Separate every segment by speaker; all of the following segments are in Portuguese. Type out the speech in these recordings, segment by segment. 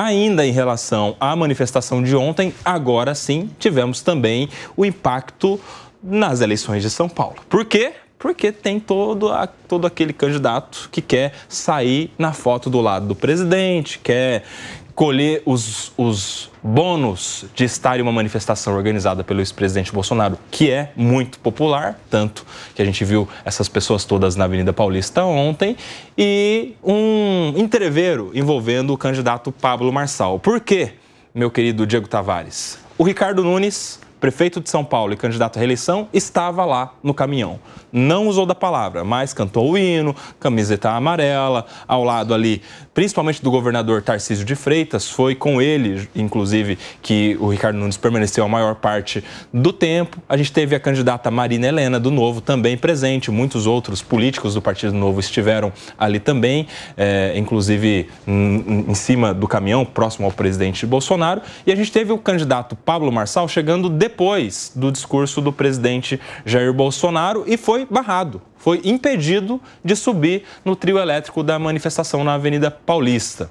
Speaker 1: Ainda em relação à manifestação de ontem, agora sim tivemos também o impacto nas eleições de São Paulo. Por quê? Porque tem todo, a, todo aquele candidato que quer sair na foto do lado do presidente, quer colher os, os bônus de estar em uma manifestação organizada pelo ex-presidente Bolsonaro, que é muito popular, tanto que a gente viu essas pessoas todas na Avenida Paulista ontem, e um entreveiro envolvendo o candidato Pablo Marçal. Por quê, meu querido Diego Tavares? O Ricardo Nunes prefeito de São Paulo e candidato à reeleição, estava lá no caminhão. Não usou da palavra, mas cantou o hino, camiseta amarela, ao lado ali, principalmente do governador Tarcísio de Freitas, foi com ele, inclusive, que o Ricardo Nunes permaneceu a maior parte do tempo. A gente teve a candidata Marina Helena, do Novo, também presente, muitos outros políticos do Partido Novo estiveram ali também, é, inclusive em cima do caminhão, próximo ao presidente Bolsonaro. E a gente teve o candidato Pablo Marçal chegando depois depois do discurso do presidente Jair Bolsonaro e foi barrado, foi impedido de subir no trio elétrico da manifestação na Avenida Paulista.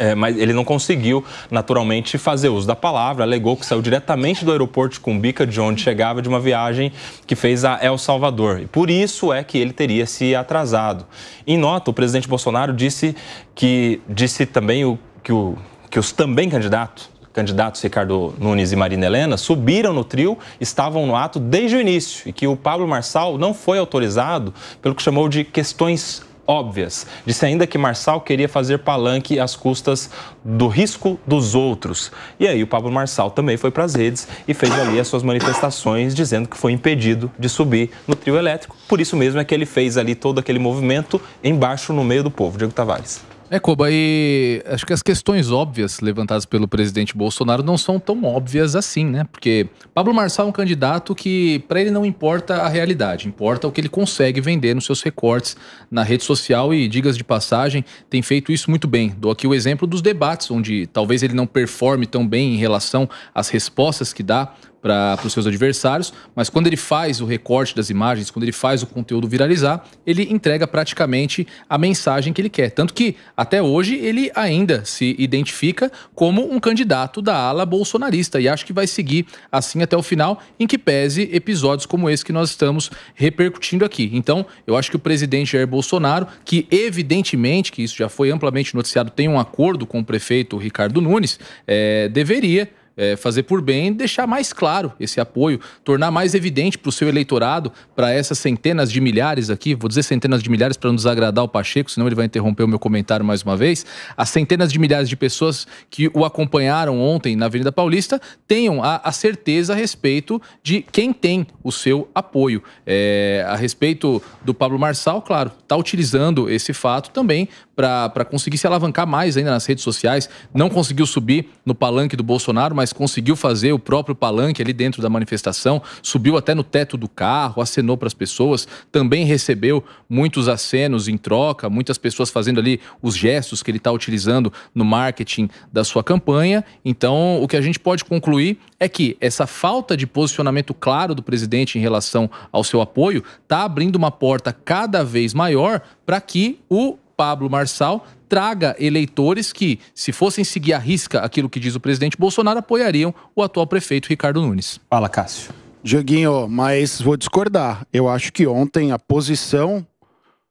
Speaker 1: É, mas ele não conseguiu, naturalmente, fazer uso da palavra. Alegou que saiu diretamente do aeroporto de Cumbica, de onde chegava de uma viagem que fez a El Salvador. E por isso é que ele teria se atrasado. Em nota, o presidente Bolsonaro disse que disse também o, que, o, que os também candidatos candidatos Ricardo Nunes e Marina Helena, subiram no trio, estavam no ato desde o início e que o Pablo Marçal não foi autorizado pelo que chamou de questões óbvias. Disse ainda que Marçal queria fazer palanque às custas do risco dos outros. E aí o Pablo Marçal também foi para as redes e fez ali as suas manifestações dizendo que foi impedido de subir no trio elétrico. Por isso mesmo é que ele fez ali todo
Speaker 2: aquele movimento embaixo no meio do povo. Diego Tavares. É, Koba, e acho que as questões óbvias levantadas pelo presidente Bolsonaro não são tão óbvias assim, né? Porque Pablo Marçal é um candidato que, para ele, não importa a realidade, importa o que ele consegue vender nos seus recortes na rede social e, digas de passagem, tem feito isso muito bem. Dou aqui o exemplo dos debates, onde talvez ele não performe tão bem em relação às respostas que dá para os seus adversários, mas quando ele faz o recorte das imagens, quando ele faz o conteúdo viralizar, ele entrega praticamente a mensagem que ele quer. Tanto que, até hoje, ele ainda se identifica como um candidato da ala bolsonarista e acho que vai seguir assim até o final, em que pese episódios como esse que nós estamos repercutindo aqui. Então, eu acho que o presidente Jair Bolsonaro, que evidentemente, que isso já foi amplamente noticiado, tem um acordo com o prefeito Ricardo Nunes, é, deveria é, fazer por bem deixar mais claro esse apoio, tornar mais evidente para o seu eleitorado, para essas centenas de milhares aqui, vou dizer centenas de milhares para não desagradar o Pacheco, senão ele vai interromper o meu comentário mais uma vez, as centenas de milhares de pessoas que o acompanharam ontem na Avenida Paulista tenham a, a certeza a respeito de quem tem o seu apoio. É, a respeito do Pablo Marçal, claro, está utilizando esse fato também para conseguir se alavancar mais ainda nas redes sociais. Não conseguiu subir no palanque do Bolsonaro, mas conseguiu fazer o próprio palanque ali dentro da manifestação. Subiu até no teto do carro, acenou para as pessoas. Também recebeu muitos acenos em troca, muitas pessoas fazendo ali os gestos que ele está utilizando no marketing da sua campanha. Então, o que a gente pode concluir é que essa falta de posicionamento claro do presidente em relação ao seu apoio está abrindo uma porta cada vez maior para que o Pablo Marçal traga eleitores que, se fossem seguir à risca aquilo que diz o presidente Bolsonaro, apoiariam o atual prefeito Ricardo Nunes. Fala, Cássio.
Speaker 3: Dieguinho, mas vou discordar. Eu acho que ontem a posição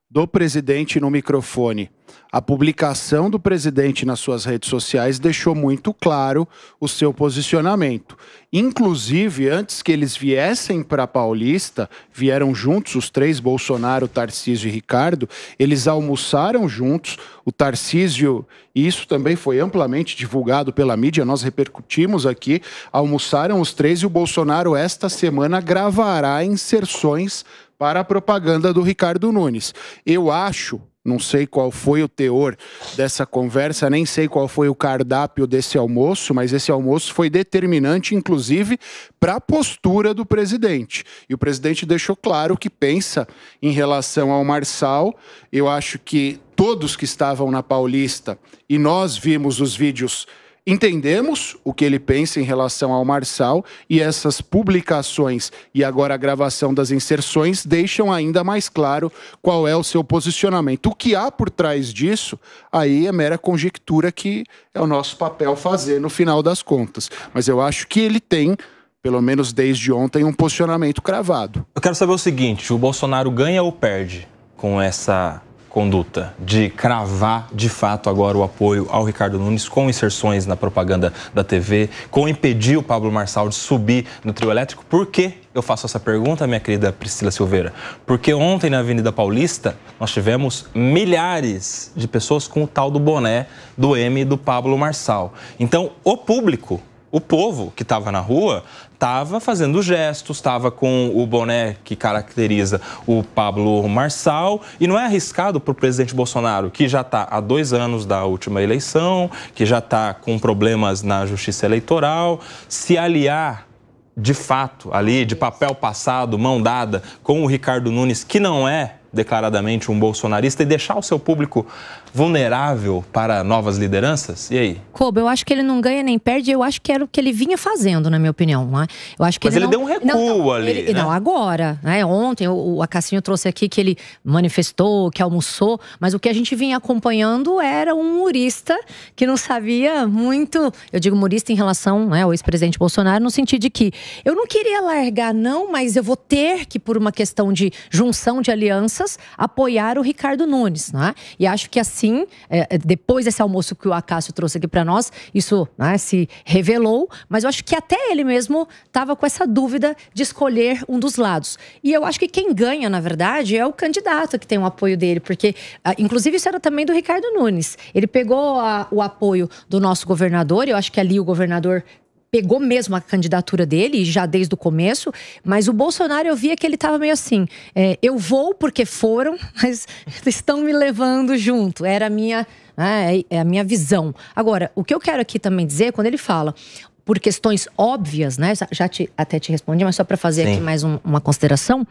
Speaker 3: do presidente no microfone. A publicação do presidente nas suas redes sociais deixou muito claro o seu posicionamento. Inclusive, antes que eles viessem para Paulista, vieram juntos os três, Bolsonaro, Tarcísio e Ricardo, eles almoçaram juntos. O Tarcísio, e isso também foi amplamente divulgado pela mídia, nós repercutimos aqui, almoçaram os três e o Bolsonaro esta semana gravará inserções para a propaganda do Ricardo Nunes. Eu acho, não sei qual foi o teor dessa conversa, nem sei qual foi o cardápio desse almoço, mas esse almoço foi determinante, inclusive, para a postura do presidente. E o presidente deixou claro que pensa em relação ao Marçal. Eu acho que todos que estavam na Paulista, e nós vimos os vídeos Entendemos o que ele pensa em relação ao Marçal e essas publicações e agora a gravação das inserções deixam ainda mais claro qual é o seu posicionamento. O que há por trás disso, aí é mera conjectura que é o nosso papel fazer no final das contas. Mas eu acho que ele tem, pelo menos desde ontem, um posicionamento cravado. Eu quero saber o seguinte: o Bolsonaro ganha ou perde com
Speaker 1: essa conduta de cravar de fato agora o apoio ao Ricardo Nunes com inserções na propaganda da TV, com impedir o Pablo Marçal de subir no trio elétrico? Por que eu faço essa pergunta, minha querida Priscila Silveira? Porque ontem na Avenida Paulista nós tivemos milhares de pessoas com o tal do boné do M do Pablo Marçal. Então, o público o povo que estava na rua estava fazendo gestos, estava com o boné que caracteriza o Pablo Marçal. E não é arriscado para o presidente Bolsonaro, que já está há dois anos da última eleição, que já está com problemas na justiça eleitoral, se aliar de fato ali, de papel passado, mão dada, com o Ricardo Nunes, que não é declaradamente um bolsonarista, e deixar o seu público vulnerável para novas lideranças? E aí?
Speaker 4: Cobo, eu acho que ele não ganha nem perde, eu acho que era o que ele vinha fazendo, na minha opinião. Né? Eu acho que Mas ele, ele não... deu um recuo não, não, ali. Ele, né? Não, agora. Né? Ontem o, a Cassinho trouxe aqui que ele manifestou, que almoçou, mas o que a gente vinha acompanhando era um murista que não sabia muito. Eu digo murista em relação né, ao ex-presidente Bolsonaro, no sentido de que eu não queria largar, não, mas eu vou ter que, por uma questão de junção de alianças, apoiar o Ricardo Nunes. Né? E acho que assim sim, é, é, depois desse almoço que o Acácio trouxe aqui para nós, isso né, se revelou, mas eu acho que até ele mesmo estava com essa dúvida de escolher um dos lados. E eu acho que quem ganha, na verdade, é o candidato que tem o apoio dele, porque, ah, inclusive, isso era também do Ricardo Nunes. Ele pegou a, o apoio do nosso governador, e eu acho que ali o governador pegou mesmo a candidatura dele, já desde o começo, mas o Bolsonaro eu via que ele estava meio assim: é, eu vou porque foram, mas estão me levando junto. Era a minha, é, é a minha visão. Agora, o que eu quero aqui também dizer, é quando ele fala. Por questões óbvias, né? Já te, até te respondi, mas só para fazer Sim. aqui mais um, uma consideração.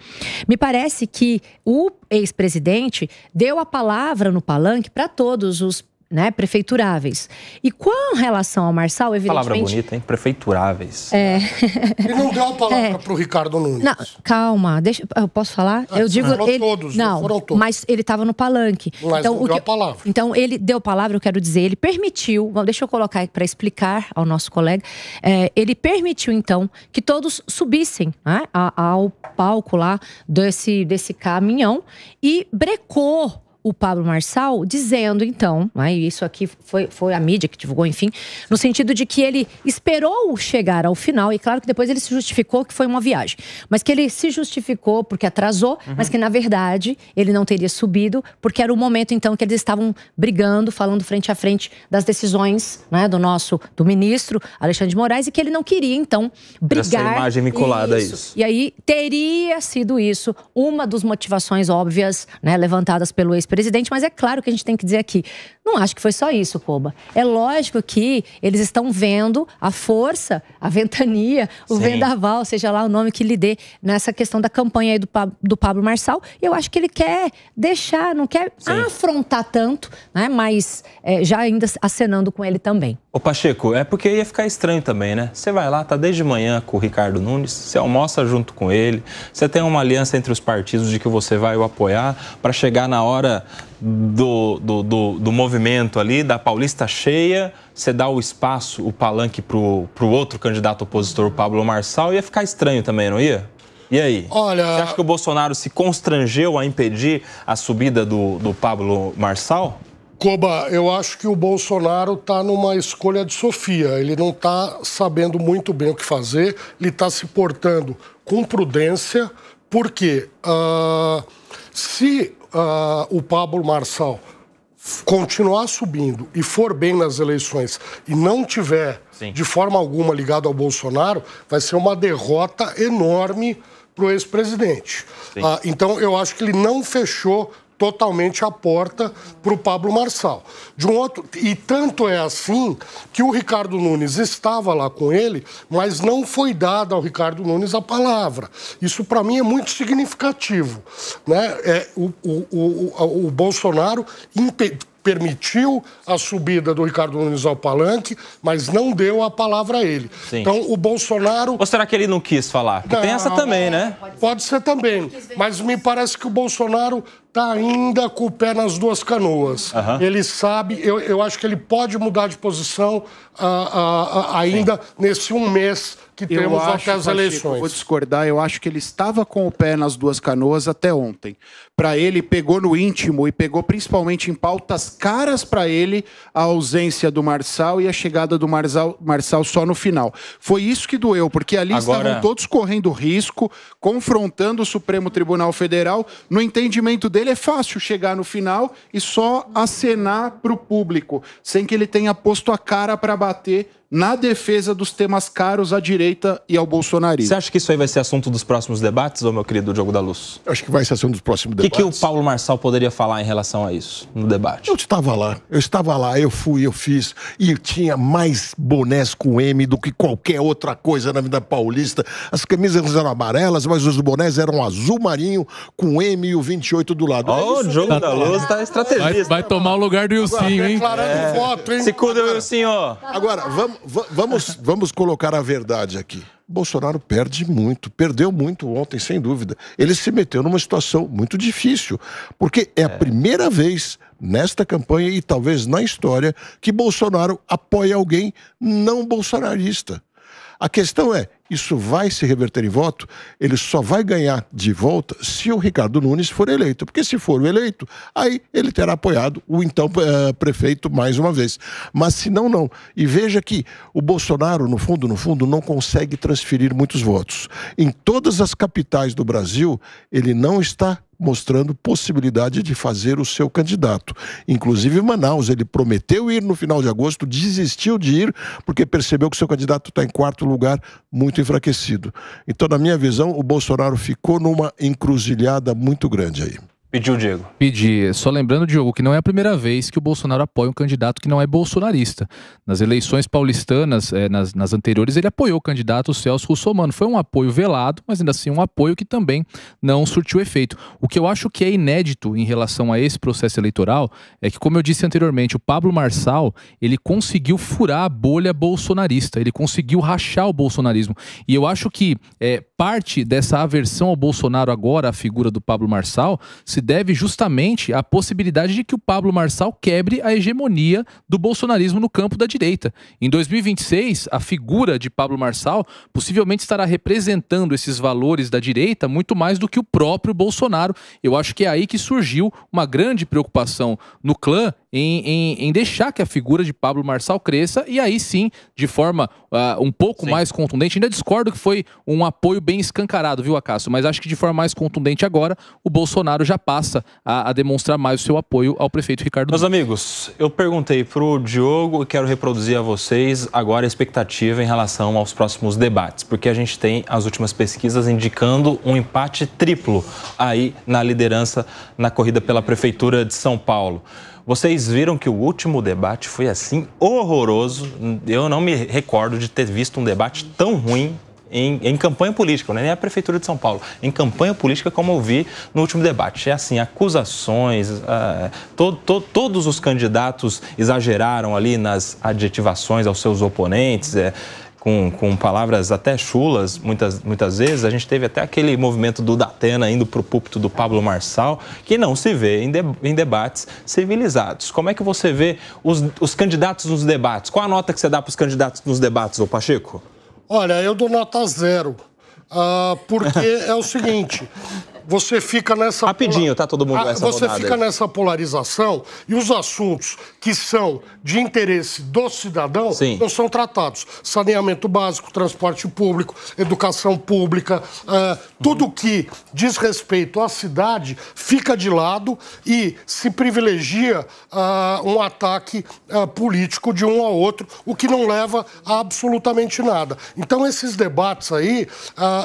Speaker 4: Me parece que o ex-presidente deu a palavra no palanque para todos os né, prefeituráveis. E com relação ao Marçal, evidentemente... Palavra bonita,
Speaker 1: hein? Prefeituráveis.
Speaker 4: É.
Speaker 2: E não deu a palavra
Speaker 5: é. para o Ricardo Nunes. Não,
Speaker 4: calma, deixa, eu posso falar? Ah, eu digo... ele, todos, não, foram todos. Mas ele estava no palanque. Mas então, não deu que, a palavra. Então, ele deu palavra, eu quero dizer, ele permitiu... Bom, deixa eu colocar para explicar ao nosso colega. É, ele permitiu, então, que todos subissem né, ao palco lá desse, desse caminhão e brecou o Pablo Marçal dizendo, então, né, isso aqui foi, foi a mídia que divulgou, enfim, no sentido de que ele esperou chegar ao final, e claro que depois ele se justificou que foi uma viagem, mas que ele se justificou porque atrasou, uhum. mas que na verdade ele não teria subido, porque era o momento então que eles estavam brigando, falando frente a frente das decisões né, do nosso, do ministro Alexandre de Moraes, e que ele não queria então brigar. Essa imagem vinculada isso. a isso. E aí teria sido isso uma das motivações óbvias né, levantadas pelo ex-presidente presidente mas é claro que a gente tem que dizer aqui. Não acho que foi só isso, Coba. É lógico que eles estão vendo a força, a ventania, o Sim. vendaval, seja lá o nome que lhe dê, nessa questão da campanha aí do, do Pablo Marçal. E eu acho que ele quer deixar, não quer Sim. afrontar tanto, né? mas é, já ainda acenando com ele também.
Speaker 1: Ô Pacheco, é porque ia ficar estranho também, né? Você vai lá, tá desde manhã com o Ricardo Nunes, você almoça junto com ele, você tem uma aliança entre os partidos de que você vai o apoiar para chegar na hora do, do, do, do, movimento ali, da Paulista cheia, você dá o espaço, o palanque para o outro candidato opositor, o Pablo Marçal, ia ficar estranho também, não ia? E aí? Olha... Você acha que o Bolsonaro se constrangeu a impedir a subida do, do Pablo Marçal?
Speaker 5: Coba, eu acho que o Bolsonaro está numa escolha de Sofia. Ele não está sabendo muito bem o que fazer, ele está se portando com prudência, porque uh, se uh, o Pablo Marçal continuar subindo e for bem nas eleições e não tiver Sim. de forma alguma ligado ao Bolsonaro, vai ser uma derrota enorme para o ex-presidente. Ah, então, eu acho que ele não fechou totalmente a porta para o Pablo Marçal. De um outro, e tanto é assim que o Ricardo Nunes estava lá com ele, mas não foi dada ao Ricardo Nunes a palavra. Isso para mim é muito significativo, né? É, o, o, o, o Bolsonaro permitiu a subida do Ricardo Nunes ao palanque, mas não deu a palavra a ele. Sim. Então, o Bolsonaro... Ou será que ele não quis falar? Não, tem essa também, né? Pode ser também, mas me parece que o Bolsonaro está ainda com o pé nas duas canoas. Uhum. Ele sabe, eu, eu acho que ele pode mudar de posição uh, uh, uh, ainda Sim. nesse um mês que eu temos acho, até as Pacheco, eleições. Vou
Speaker 3: discordar, eu acho que ele estava com o pé nas duas canoas até ontem. Para ele, pegou no íntimo e pegou principalmente em pautas caras para ele a ausência do Marçal e a chegada do Marçal, Marçal só no final. Foi isso que doeu, porque ali Agora... estavam todos correndo risco, confrontando o Supremo Tribunal Federal. No entendimento dele, é fácil chegar no final e só acenar para o público, sem que ele tenha posto a cara para bater na defesa dos temas caros à direita e ao bolsonarismo. Você acha que isso aí vai
Speaker 1: ser assunto dos próximos debates, ô meu querido Diogo da Luz? Acho que vai ser assunto dos próximos debates. O que, que o Paulo Marçal poderia falar em relação a isso no debate? Eu estava lá,
Speaker 6: eu estava lá, eu fui, eu fiz, e eu tinha mais bonés com M do que qualquer outra coisa na vida paulista. As camisas eram amarelas, mas os bonés eram azul marinho com M e o 28 do lado. Ó, oh, é o Diogo da Luz está estrategista. Vai,
Speaker 2: vai tomar o lugar do Ilcinho, hein? Declarando é. voto, hein? Se cuida, Ilcinho.
Speaker 6: Agora, vamos vamos, vamos colocar a verdade aqui. Bolsonaro perde muito, perdeu muito ontem, sem dúvida. Ele se meteu numa situação muito difícil, porque é, é. a primeira vez nesta campanha e talvez na história que Bolsonaro apoia alguém não bolsonarista. A questão é, isso vai se reverter em voto, ele só vai ganhar de volta se o Ricardo Nunes for eleito. Porque se for eleito, aí ele terá apoiado o então eh, prefeito mais uma vez. Mas se não, não. E veja que o Bolsonaro, no fundo, no fundo, não consegue transferir muitos votos. Em todas as capitais do Brasil, ele não está mostrando possibilidade de fazer o seu candidato. Inclusive em Manaus, ele prometeu ir no final de agosto, desistiu de ir porque percebeu que seu candidato está em quarto lugar, muito muito enfraquecido. Então, na minha visão, o Bolsonaro ficou numa encruzilhada muito grande aí.
Speaker 2: Pediu, Diego. Pedi. Só lembrando, Diogo, que não é a primeira vez que o Bolsonaro apoia um candidato que não é bolsonarista. Nas eleições paulistanas, é, nas, nas, anteriores, ele apoiou o candidato Celso Russomano. Foi um apoio velado, mas ainda assim um apoio que também não surtiu efeito. O que eu acho que é inédito em relação a esse processo eleitoral é que, como eu disse anteriormente, o Pablo Marçal, ele conseguiu furar a bolha bolsonarista, ele conseguiu rachar o bolsonarismo. E eu acho que é, parte dessa aversão ao Bolsonaro agora, a figura do Pablo Marçal, se deve justamente à possibilidade de que o Pablo Marçal quebre a hegemonia do bolsonarismo no campo da direita. Em 2026, a figura de Pablo Marçal possivelmente estará representando esses valores da direita muito mais do que o próprio Bolsonaro. Eu acho que é aí que surgiu uma grande preocupação no clã em, em, em, deixar que a figura de Pablo Marçal cresça e aí sim, de forma uh, um pouco sim. mais contundente, ainda discordo que foi um apoio bem escancarado, viu, Acácio? Mas acho que de forma mais contundente agora, o Bolsonaro já passa a, a demonstrar mais o seu apoio ao prefeito Ricardo. Meus amigos, eu perguntei para o Diogo e quero reproduzir a
Speaker 1: vocês agora a expectativa em relação aos próximos debates, porque a gente tem as últimas pesquisas indicando um empate triplo aí na liderança na corrida pela prefeitura de São Paulo. Vocês viram que o último debate foi assim horroroso. Eu não me recordo de ter visto um debate tão ruim em, em, campanha política, não é nem a Prefeitura de São Paulo, em campanha política, como eu vi no último debate. É assim, acusações, uh, to, to, todos os candidatos exageraram ali nas adjetivações aos seus oponentes. É, com, com palavras até chulas, muitas, muitas vezes. A gente teve até aquele movimento do Datena indo para o púlpito do Pablo Marçal, que não se vê em, de, em debates civilizados. Como é que você vê os, os candidatos nos debates? Qual a nota que você dá para os candidatos nos debates, ô Pacheco?
Speaker 5: Olha, eu dou nota zero. Uh, porque é o seguinte: você fica nessa. Rapidinho, tá todo mundo ah, nessa Você fica aí. nessa polarização e os assuntos que são de interesse do cidadão Sim. não são tratados. Saneamento básico, transporte público, educação pública, uh, tudo uhum. que diz respeito à cidade fica de lado e se privilegia uh, um ataque uh, político de um ao outro, o que não leva a absolutamente nada. Então, esses debates aí,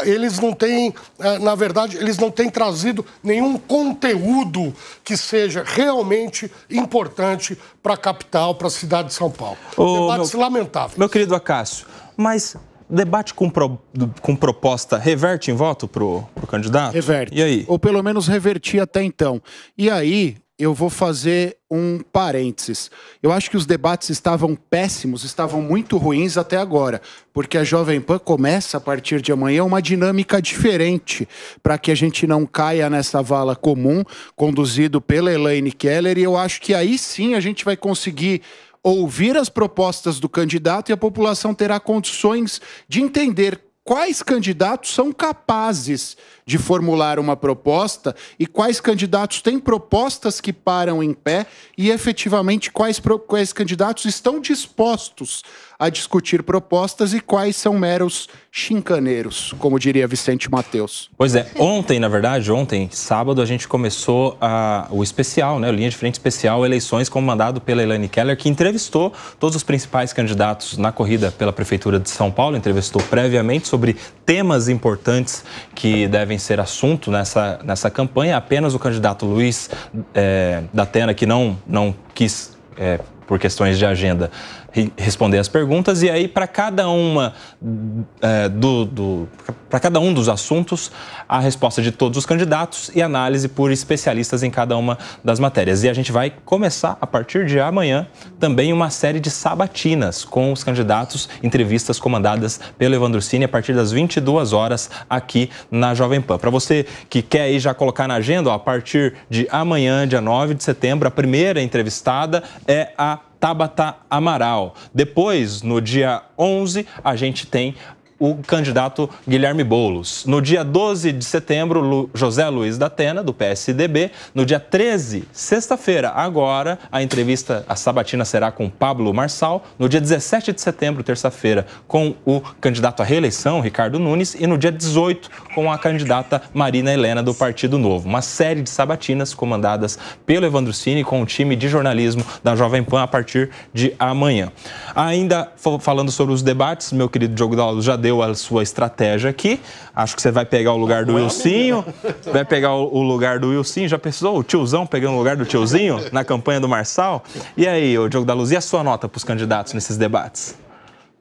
Speaker 5: eles não têm, na verdade, eles não têm trazido nenhum conteúdo que seja realmente importante para a capital, para a cidade de São Paulo. Ô, Debates meu,
Speaker 1: lamentáveis. Meu querido Acácio, mas debate com, pro, com proposta reverte em
Speaker 3: voto para o candidato? Reverte. E aí? Ou pelo menos reverti até então. E aí, eu vou fazer um parênteses. Eu acho que os debates estavam péssimos, estavam muito ruins até agora, porque a Jovem Pan começa a partir de amanhã uma dinâmica diferente para que a gente não caia nessa vala comum, conduzido pela Elaine Keller, e eu acho que aí sim a gente vai conseguir ouvir as propostas do candidato e a população terá condições de entender quais candidatos são capazes de formular uma proposta e quais candidatos têm propostas que param em pé e efetivamente quais, quais candidatos estão dispostos a discutir propostas e quais são meros chincaneiros, como diria Vicente Mateus.
Speaker 1: Pois é, ontem, na verdade, ontem, sábado, a gente começou a, o especial, né, o Linha de Frente Especial Eleições, comandado pela Elaine Keller, que entrevistou todos os principais candidatos na corrida pela Prefeitura de São Paulo, entrevistou previamente sobre temas importantes que devem ser assunto nessa, nessa campanha. Apenas o candidato Luiz é, da Tena, que não, não quis, é, por questões de agenda, responder as perguntas e aí para cada uma é, do, do para cada um dos assuntos a resposta de todos os candidatos e análise por especialistas em cada uma das matérias. E a gente vai começar a partir de amanhã também uma série de sabatinas com os candidatos, entrevistas comandadas pelo Evandro Cine a partir das 22 horas aqui na Jovem Pan. Para você que quer aí já colocar na agenda, ó, a partir de amanhã, dia 9 de setembro, a primeira entrevistada é a Tabata Amaral. Depois, no dia 11, a gente tem o candidato Guilherme Boulos. No dia 12 de setembro, Lu... José Luiz da Atena, do PSDB. No dia 13, sexta-feira, agora, a entrevista, a sabatina será com Pablo Marçal. No dia 17 de setembro, terça-feira, com o candidato à reeleição, Ricardo Nunes. E no dia 18, com a candidata Marina Helena, do Partido Novo. Uma série de sabatinas comandadas pelo Evandro Cini com o time de jornalismo da Jovem Pan a partir de amanhã. Ainda falando sobre os debates, meu querido Diogo Dallo já deu deu a sua estratégia aqui. Acho que você vai pegar o lugar do Wilsinho. Vai pegar o lugar do Wilsinho. Já pensou? O tiozão pegando o lugar do tiozinho na campanha do Marçal? E aí, o Diogo da Luz, e a sua nota para os candidatos nesses debates?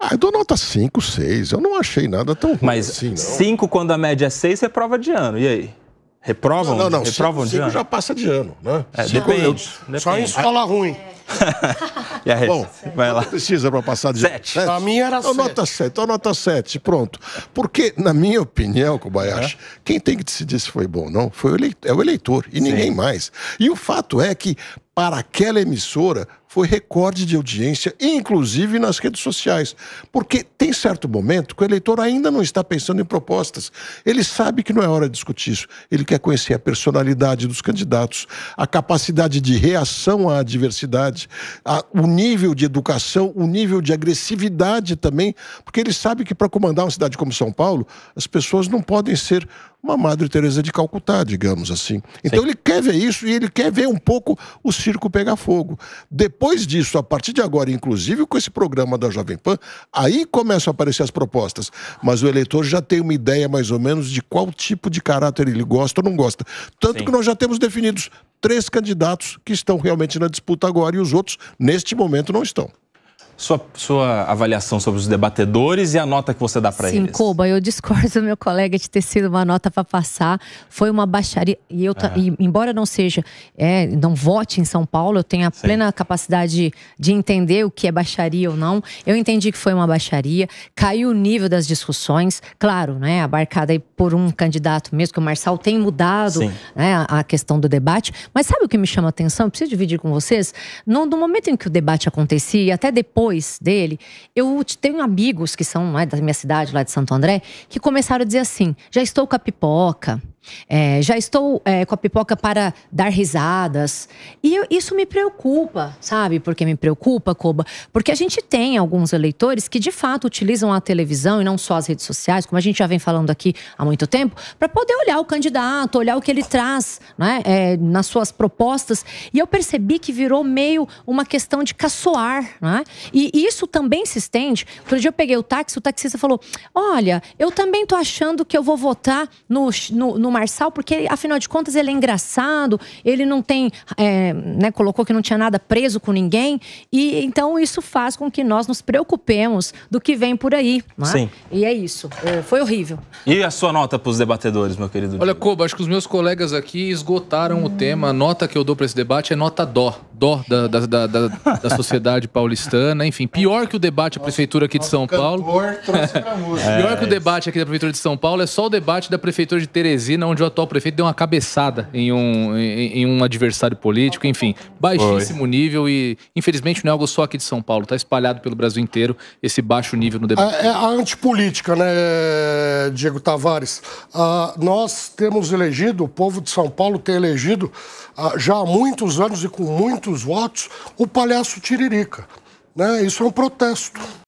Speaker 1: Ah, eu dou nota 5, 6. Eu não achei nada tão ruim Mas assim, Mas 5 quando a média é 6, reprova de ano. E aí? Reprovam? Não, não, não. Reprovam cinco, de cinco ano? já passa de ano,
Speaker 5: né? É, depende, eu, depende. Só em escola ruim.
Speaker 1: e Bom, vai lá. precisa para passar de
Speaker 6: A minha era então, sete. nota sete. Então nota sete, pronto. Porque, na minha opinião, Kobayashi, é. quem tem que decidir se foi bom ou não foi o eleitor, é o eleitor e Sim. ninguém mais. E o fato é que, para aquela emissora, foi recorde de audiência, inclusive nas redes sociais. Porque tem certo momento que o eleitor ainda não está pensando em propostas. Ele sabe que não é hora de discutir isso. Ele quer conhecer a personalidade dos candidatos, a capacidade de reação à adversidade, a, o nível de educação, o nível de agressividade também, porque ele sabe que para comandar uma cidade como São Paulo, as pessoas não podem ser uma Madre Teresa de Calcutá, digamos assim. Então Sim. ele quer ver isso e ele quer ver um pouco o circo pegar fogo. Depois depois disso, a partir de agora, inclusive com esse programa da Jovem Pan, aí começam a aparecer as propostas. Mas o eleitor já tem uma ideia mais ou menos de qual tipo de caráter ele gosta ou não gosta. Tanto Sim. que nós já temos definidos três candidatos que estão realmente na disputa agora e os outros, neste momento, não estão
Speaker 1: sua, sua avaliação sobre os debatedores e a nota que você dá para eles. Sim,
Speaker 4: Coba, eu discordo do meu colega de ter sido uma nota para passar. Foi uma baixaria. E eu, é. e, embora não seja, é, não vote em São Paulo, eu tenho a Sim. plena capacidade de, de entender o que é baixaria ou não. Eu entendi que foi uma baixaria, caiu o nível das discussões, claro, né? Abarcada aí por um candidato mesmo, que o Marçal tem mudado né, a questão do debate. Mas sabe o que me chama a atenção? Eu preciso dividir com vocês. No, no momento em que o debate acontecia, e até depois depois dele, eu tenho amigos que são né, da minha cidade, lá de Santo André, que começaram a dizer assim: já estou com a pipoca, é, já estou é, com a pipoca para dar risadas. E eu, isso me preocupa, sabe? Porque me preocupa, Coba? Porque a gente tem alguns eleitores que de fato utilizam a televisão e não só as redes sociais, como a gente já vem falando aqui há muito tempo, para poder olhar o candidato, olhar o que ele traz né? É, nas suas propostas. E eu percebi que virou meio uma questão de caçoar, né? E, isso também se estende. Outro dia eu peguei o táxi, o taxista falou: Olha, eu também tô achando que eu vou votar no, no, no no Marçal, porque afinal de contas ele é engraçado, ele não tem, é, né, colocou que não tinha nada preso com ninguém, e então isso faz com que nós nos preocupemos do que vem por aí. É? Sim. E é isso. É, foi horrível.
Speaker 1: E
Speaker 2: a sua nota para os debatedores, meu querido? Olha, Coba, acho que os meus colegas aqui esgotaram hum. o tema. A nota que eu dou para esse debate é nota dó. Dó da, da, da, da, da sociedade paulistana. Enfim, pior que o debate da prefeitura aqui de São Paulo. Pior que o é, debate aqui da prefeitura de São Paulo é só o debate da prefeitura de Teresina Londrina, onde o atual prefeito deu uma cabeçada em um, em, em um adversário político, enfim, baixíssimo nível e, infelizmente, não é algo só aqui de São Paulo, está espalhado pelo Brasil inteiro esse baixo nível no debate.
Speaker 5: É, é a, antipolítica, né, Diego Tavares? Ah, nós temos elegido, o povo de São Paulo tem elegido ah, já há muitos anos e com muitos votos o palhaço Tiririca. Né? Isso é um protesto.